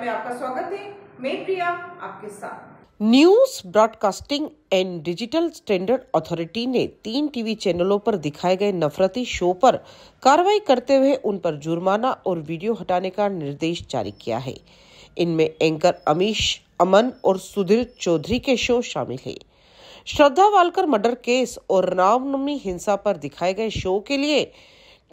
में आपका स्वागत है मैं प्रिया आपके साथ news broadcasting and digital standard authority ने तीन टीवी चैनलों पर दिखाए गए नफरती शो पर कार्रवाई करते हुए उन पर जुर्माना और वीडियो हटाने का निर्देश जारी किया है इनमें एंकर अमीश अमन और सुधीर चौधरी के शो शामिल है श्रद्धा वालकर मर्डर केस और रामनवमी हिंसा पर दिखाए गए शो के लिए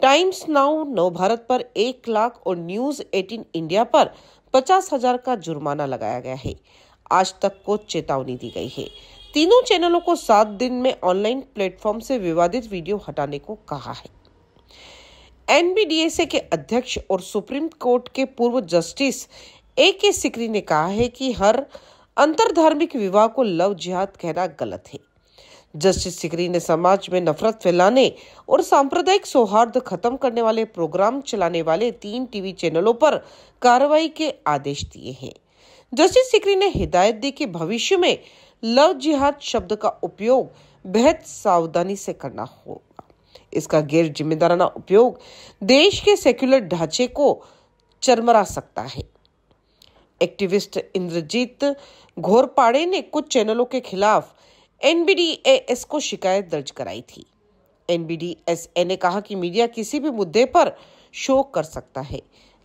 टाइम्स नाउ नव भारत पर एक लाख और न्यूज एटीन इंडिया पर पचास हजार का जुर्माना लगाया गया है आज तक को चेतावनी दी गई है तीनों चैनलों को सात दिन में ऑनलाइन प्लेटफॉर्म से विवादित वीडियो हटाने को कहा है एनबीडीएसए के अध्यक्ष और सुप्रीम कोर्ट के पूर्व जस्टिस ए के सिकरी ने कहा है कि हर अंतरधार्मिक विवाह को लव जिहाद कहना गलत है जस्टिस सिकरी ने समाज में नफरत फैलाने और सांप्रदायिक सौहार्द खत्म करने वाले प्रोग्राम चलाने वाले तीन टीवी चैनलों पर कार्रवाई के आदेश दिए हैं जस्टिस सिकरी ने हिदायत दी कि भविष्य में लव जिहाद शब्द का उपयोग बेहद सावधानी से करना होगा इसका गैर जिम्मेदाराना उपयोग देश के सेक्युलर ढांचे को चरमरा सकता है एक्टिविस्ट इंद्रजीत घोरपाड़े ने कुछ चैनलों के खिलाफ एनबीडीएएस को शिकायत दर्ज कराई थी एनबीडीएसए ने कहा कि मीडिया किसी भी मुद्दे पर शो कर सकता है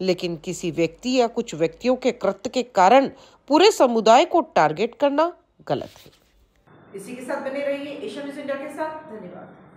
लेकिन किसी व्यक्ति या कुछ व्यक्तियों के कृत्य के कारण पूरे समुदाय को टारगेट करना गलत है इसी के साथ बने रहिए एशिया न्यूज इंडिया के साथ धन्यवाद